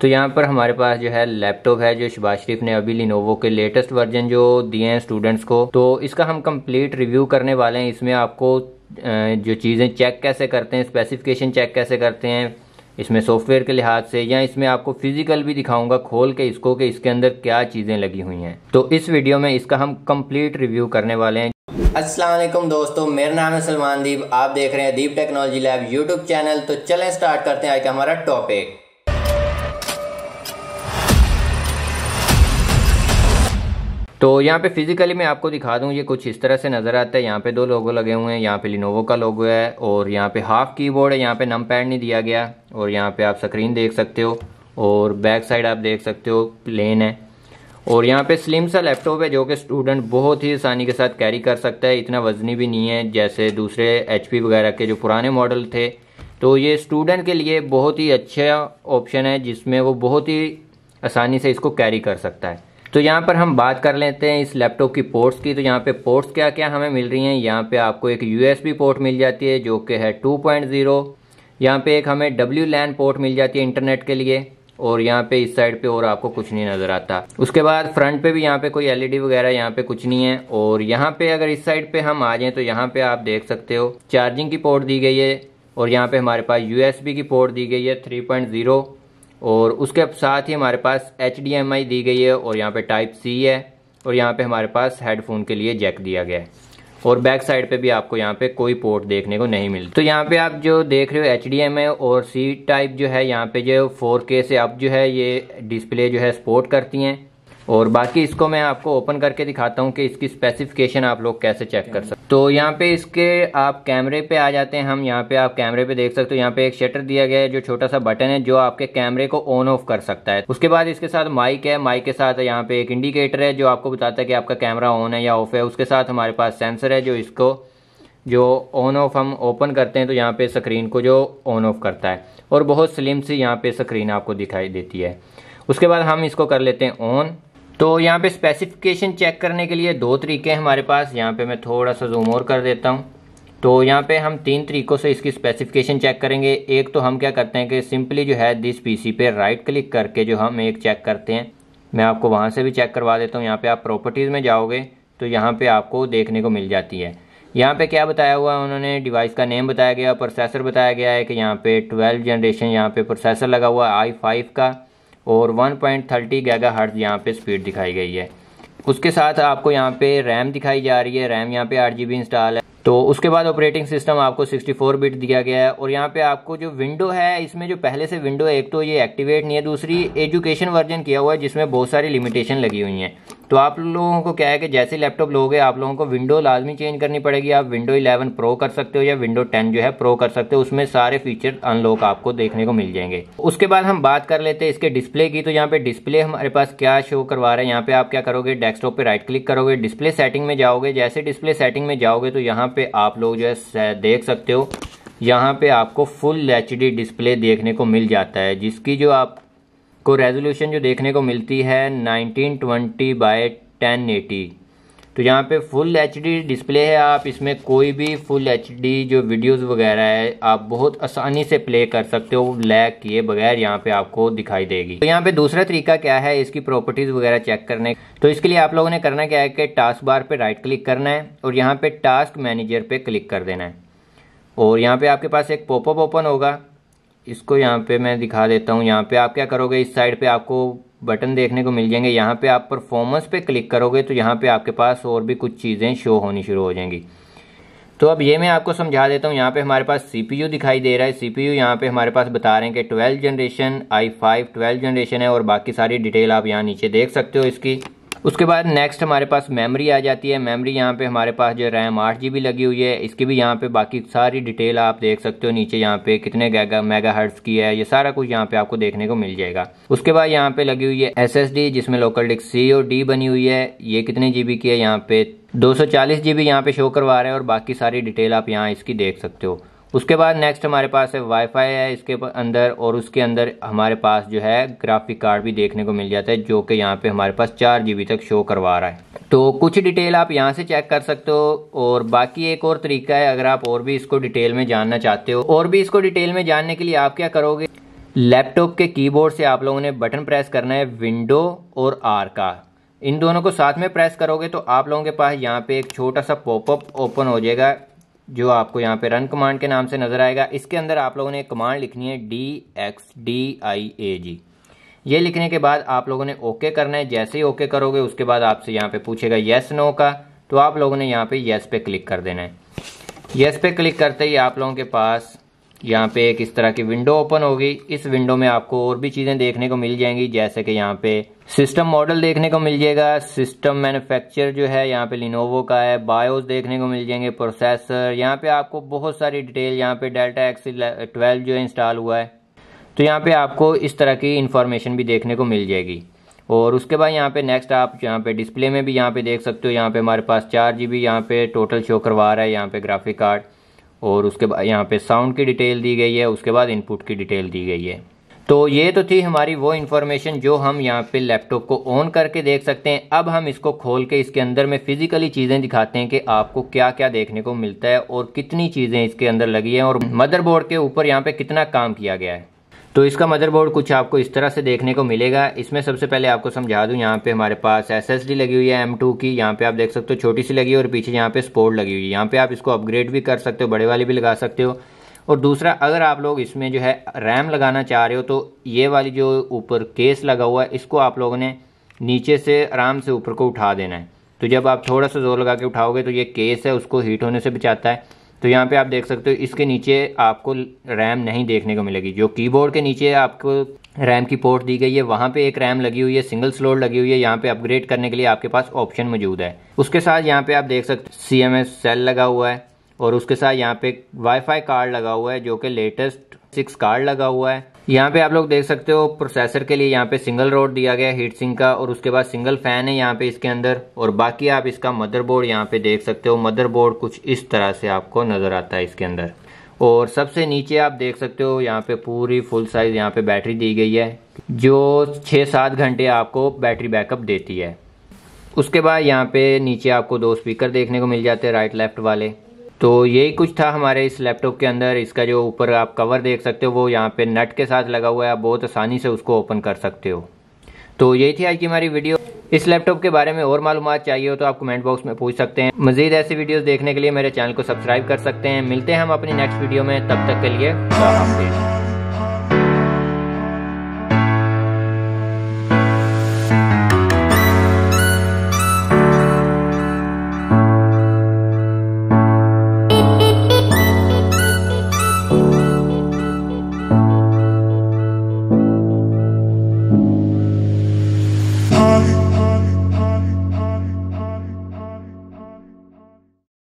तो यहाँ पर हमारे पास जो है लैपटॉप है जो शबाज शरीफ ने अभी लिनोवो के लेटेस्ट वर्जन जो दिए हैं स्टूडेंट्स को तो इसका हम कंप्लीट रिव्यू करने वाले हैं इसमें आपको जो चीज़ें चेक कैसे करते हैं स्पेसिफिकेशन चेक कैसे करते हैं इसमें सॉफ्टवेयर के लिहाज से या इसमें आपको फिजिकल भी दिखाऊंगा खोल के इसको कि इसके अंदर क्या चीज़ें लगी हुई हैं तो इस वीडियो में इसका हम कंप्लीट रिव्यू करने वाले हैं असलम दोस्तों मेरा नाम है सलमान दीप आप देख रहे हैं Deep technology lab YouTube channel तो चलें स्टार्ट करते हैं आज का हमारा टॉपिक तो यहाँ पे फिजिकली मैं आपको दिखा दूँ ये कुछ इस तरह से नज़र आता है यहाँ पे दो लोगो लगे हुए हैं यहाँ पे लिनोवो का लोगो है और यहाँ पे हाफ कीबोर्ड है यहाँ पे नम पैड नहीं दिया गया और यहाँ पे आप स्क्रीन देख सकते हो और बैक साइड आप देख सकते हो प्लेन है और यहाँ पे स्लिम सा लैपटॉप है जो कि स्टूडेंट बहुत ही आसानी के साथ कैरी कर सकता है इतना वजनी भी नहीं है जैसे दूसरे एच वगैरह के जो पुराने मॉडल थे तो ये स्टूडेंट के लिए बहुत ही अच्छा ऑप्शन है जिसमें वो बहुत ही आसानी से इसको कैरी कर सकता है तो यहाँ पर हम बात कर लेते हैं इस लैपटॉप की पोर्ट्स की तो यहाँ पे पोर्ट्स क्या क्या हमें मिल रही हैं यहाँ पे आपको एक यूएसबी पोर्ट मिल जाती है जो कि है 2.0 यहाँ पे एक हमें डब्ल्यू लैन पोर्ट मिल जाती है इंटरनेट के लिए और यहाँ पे इस साइड पे और आपको कुछ नहीं नज़र आता उसके बाद फ्रंट पे भी यहाँ पे कोई एलईडी e वगैरह यहाँ पे कुछ नहीं है और यहाँ पे अगर इस साइड पे हम आ जाए तो यहाँ पे आप देख सकते हो चार्जिंग की पोर्ट दी गई है और यहाँ पे हमारे पास यूएसबी की पोर्ट दी गई है 3.0 और उसके साथ ही हमारे पास एच दी गई है और यहाँ पे टाइप सी है और यहाँ पे हमारे पास हेडफोन के लिए जैक दिया गया है और बैक साइड पे भी आपको यहाँ पे कोई पोर्ट देखने को नहीं मिलता तो यहाँ पे आप जो देख रहे हो एच डी एम और सी टाइप जो है यहाँ पे जो फोर के से आप जो है ये डिस्प्ले जो है सपोर्ट करती हैं और बाकी इसको मैं आपको ओपन करके दिखाता हूँ कि इसकी स्पेसिफिकेशन आप लोग कैसे चेक कर सकते तो यहाँ पे इसके आप कैमरे पे आ जाते हैं हम यहाँ पे आप कैमरे पे देख सकते हो यहाँ पे एक शटर दिया गया है जो छोटा सा बटन है जो आपके कैमरे को ऑन ऑफ कर सकता है उसके बाद इसके साथ माइक है माइक के साथ यहाँ पे एक इंडिकेटर है जो आपको बताता है कि आपका कैमरा ऑन है या ऑफ है उसके साथ हमारे पास सेंसर है जो इसको जो ऑन ऑफ हम ओपन करते हैं तो यहाँ पे स्क्रीन को जो ऑन ऑफ करता है और बहुत स्लिम सी यहाँ पे स्क्रीन आपको दिखाई देती है उसके बाद हम इसको कर लेते हैं ऑन तो यहाँ पे स्पेसिफिकेशन चेक करने के लिए दो तरीके हैं हमारे पास यहाँ पे मैं थोड़ा सा जूम और कर देता हूँ तो यहाँ पे हम तीन तरीकों से इसकी स्पेसिफिकेशन चेक करेंगे एक तो हम क्या करते हैं कि सिंपली जो है दिस पीसी पे राइट क्लिक करके जो हम एक चेक करते हैं मैं आपको वहाँ से भी चेक करवा देता हूँ यहाँ पे आप प्रॉपर्टीज़ में जाओगे तो यहाँ पे आपको देखने को मिल जाती है यहाँ पे क्या बताया हुआ है उन्होंने डिवाइस का नेम बताया गया प्रोसेसर बताया गया है कि यहाँ पे ट्वेल्व जनरेशन यहाँ पे प्रोसेसर लगा हुआ है आई फाइव का और 1.30 पॉइंट थर्टी गैगा हर्ट यहाँ पर स्पीड दिखाई गई है उसके साथ आपको यहाँ पे रैम दिखाई जा रही है रैम यहाँ पे आठ जी बी इंस्टॉल है तो उसके बाद ऑपरेटिंग सिस्टम आपको 64 बिट दिया गया है और यहाँ पे आपको जो विंडो है इसमें जो पहले से विंडो है एक तो ये एक्टिवेट नहीं है दूसरी एजुकेशन वर्जन किया हुआ है जिसमें बहुत सारी लिमिटेशन लगी हुई हैं तो आप लोगों को क्या है कि जैसे लैपटॉप लोगे आप लोगों को विंडो लाजमी चेंज करनी पड़ेगी आप विंडो 11 प्रो कर सकते हो या विंडो 10 जो है प्रो कर सकते हो उसमें सारे फीचर अनलॉक आपको देखने को मिल जाएंगे उसके बाद हम बात कर लेते हैं इसके डिस्प्ले की तो यहाँ पे डिस्प्ले हमारे पास क्या शो करवा रहे हैं यहाँ पे आप क्या करोगे डेस्कटॉप पे राइट क्लिक करोगे डिस्प्ले सेटिंग में जाओगे जैसे डिस्प्ले सेटिंग में जाओगे तो यहाँ पे आप लोग जो है देख सकते हो यहाँ पे आपको फुल एच डिस्प्ले देखने को मिल जाता है जिसकी जो आपको रेजोल्यूशन जो देखने को मिलती है 1920 बाय एटी तो यहाँ पे फुल एच डिस्प्ले है आप इसमें कोई भी फुल एच जो वीडियोस वगैरह है आप बहुत आसानी से प्ले कर सकते हो लैग किए बगैर यहाँ पे आपको दिखाई देगी तो यहाँ पे दूसरा तरीका क्या है इसकी प्रॉपर्टीज वगैरह चेक करने तो इसके लिए आप लोगों ने करना क्या है कि टास्क बार पे राइट क्लिक करना है और यहाँ पे टास्क मैनेजर पे क्लिक कर देना है और यहाँ पे आपके पास एक पॉपअप ओपन होगा इसको यहाँ पे मैं दिखा देता हूँ यहाँ पे आप क्या करोगे इस साइड पे आपको बटन देखने को मिल जाएंगे यहाँ पे आप परफॉर्मेंस पे क्लिक करोगे तो यहाँ पे आपके पास और भी कुछ चीज़ें शो होनी शुरू हो जाएंगी तो अब ये मैं आपको समझा देता हूँ यहाँ पे हमारे पास सीपीयू दिखाई दे रहा है सीपीयू यहाँ पे हमारे पास बता रहे हैं कि twelve generation I five twelfth generation है और बाकी सारी डिटेल आप यहाँ नीचे देख सकते हो इसकी उसके बाद नेक्स्ट हमारे पास मेमोरी आ जाती है मेमोरी यहाँ पे हमारे पास जो रैम आठ जी लगी हुई है इसकी भी यहाँ पे बाकी सारी डिटेल आप देख सकते हो नीचे यहाँ पे कितने गैगा मेगा हर्ट्स की है ये सारा कुछ यहाँ पे आपको देखने को मिल जाएगा उसके बाद यहाँ पे लगी हुई है एस एस डी जिसमें लोकल डिस्क सी और डी बनी हुई है ये कितने जीबी की है यहाँ पे दो सौ चालीस जीबी यहाँ पे शो करवा रहे हैं और बाकी सारी डिटेल आप यहाँ इसकी देख सकते हो उसके बाद नेक्स्ट हमारे पास है वाईफाई है इसके अंदर और उसके अंदर हमारे पास जो है ग्राफिक कार्ड भी देखने को मिल जाता है जो कि यहाँ पे हमारे पास चार जीबी तक शो करवा रहा है तो कुछ डिटेल आप यहाँ से चेक कर सकते हो और बाकी एक और तरीका है अगर आप और भी इसको डिटेल में जानना चाहते हो और भी इसको डिटेल में जानने के लिए आप क्या करोगे लैपटॉप के कीबोर्ड से आप लोगों ने बटन प्रेस करना है विंडो और आर का इन दोनों को साथ में प्रेस करोगे तो आप लोगों के पास यहाँ पे एक छोटा सा पॉपअप ओपन हो जाएगा जो आपको यहाँ पे रन कमांड के नाम से नज़र आएगा इसके अंदर आप लोगों ने एक कमांड लिखनी है D X D I A G ये लिखने के बाद आप लोगों ने ओके करना है जैसे ही ओके करोगे उसके बाद आपसे यहाँ पे पूछेगा येस नो का तो आप लोगों ने यहाँ पे येस पे क्लिक कर देना है येस पे क्लिक करते ही आप लोगों के पास यहाँ पे एक इस तरह की विंडो ओपन होगी इस विंडो में आपको और भी चीज़ें देखने को मिल जाएंगी जैसे कि यहाँ पे सिस्टम मॉडल देखने को मिल जाएगा सिस्टम मैन्युफैक्चर जो है यहाँ पे लिनोवो का है बायोस देखने को मिल जाएंगे प्रोसेसर यहाँ पे आपको बहुत सारी डिटेल यहाँ पे डेल्टा एक्स ट्वेल्व जो है इंस्टॉल हुआ है तो यहाँ पे आपको इस तरह की इन्फॉर्मेशन भी देखने को मिल जाएगी और उसके बाद यहाँ पे नेक्स्ट आप यहाँ पे डिस्प्ले में भी यहाँ पे देख सकते हो यहाँ पे हमारे पास चार जी बी यहाँ पे टोटल शो करवा रहा है यहाँ पे ग्राफिक कार्ड और उसके बाद यहाँ पे साउंड की डिटेल दी गई है उसके बाद इनपुट की डिटेल दी गई है तो ये तो थी हमारी वो इन्फॉर्मेशन जो हम यहाँ पे लैपटॉप को ऑन करके देख सकते हैं अब हम इसको खोल के इसके अंदर में फिजिकली चीज़ें दिखाते हैं कि आपको क्या क्या देखने को मिलता है और कितनी चीज़ें इसके अंदर लगी हैं और मदरबोर्ड के ऊपर यहाँ पे कितना काम किया गया है तो इसका मदरबोर्ड कुछ आपको इस तरह से देखने को मिलेगा इसमें सबसे पहले आपको समझा दूं यहाँ पे हमारे पास एसएसडी लगी हुई है M2 की यहाँ पे आप देख सकते हो छोटी सी लगी है और पीछे यहाँ पे स्पोर्ट लगी हुई है यहाँ पे आप इसको अपग्रेड भी कर सकते हो बड़े वाली भी लगा सकते हो और दूसरा अगर आप लोग इसमें जो है रैम लगाना चाह रहे हो तो ये वाली जो ऊपर केस लगा हुआ है इसको आप लोगों ने नीचे से आराम से ऊपर को उठा देना है तो जब आप थोड़ा सा जोर लगा के उठाओगे तो ये केस है उसको हीट होने से बचाता है तो यहाँ पे आप देख सकते हो इसके नीचे आपको रैम नहीं देखने को मिलेगी जो कीबोर्ड के नीचे आपको रैम की पोर्ट दी गई है वहाँ पे एक रैम लगी हुई है सिंगल स्लोर लगी हुई है यहाँ पे अपग्रेड करने के लिए आपके पास ऑप्शन मौजूद है उसके साथ यहाँ पे आप देख सकते सी एम सेल लगा हुआ है और उसके साथ यहाँ पे वाईफाई कार्ड लगा हुआ है जो कि लेटेस्ट सिक्स कार्ड लगा हुआ है यहाँ पे आप लोग देख सकते हो प्रोसेसर के लिए यहाँ पे सिंगल रोड दिया गया है हीट सिंह का और उसके बाद सिंगल फैन है यहाँ पे इसके अंदर और बाकी आप इसका मदरबोर्ड यहाँ पे देख सकते हो मदरबोर्ड कुछ इस तरह से आपको नजर आता है इसके अंदर और सबसे नीचे आप देख सकते हो यहाँ पे पूरी फुल साइज यहाँ पे बैटरी दी गई है जो छः सात घंटे आपको बैटरी बैकअप देती है उसके बाद यहाँ पे नीचे आपको दो स्पीकर देखने को मिल जाते हैं राइट लेफ्ट वाले तो यही कुछ था हमारे इस लैपटॉप के अंदर इसका जो ऊपर आप कवर देख सकते हो वो यहाँ पे नट के साथ लगा हुआ है आप बहुत आसानी से उसको ओपन कर सकते हो तो यही थी आज की हमारी वीडियो इस लैपटॉप के बारे में और मालूम चाहिए हो तो आप कमेंट बॉक्स में पूछ सकते हैं मजीद ऐसी वीडियोस देखने के लिए मेरे चैनल को सब्सक्राइब कर सकते हैं मिलते हैं हम अपनी नेक्स्ट वीडियो में तब तक के लिए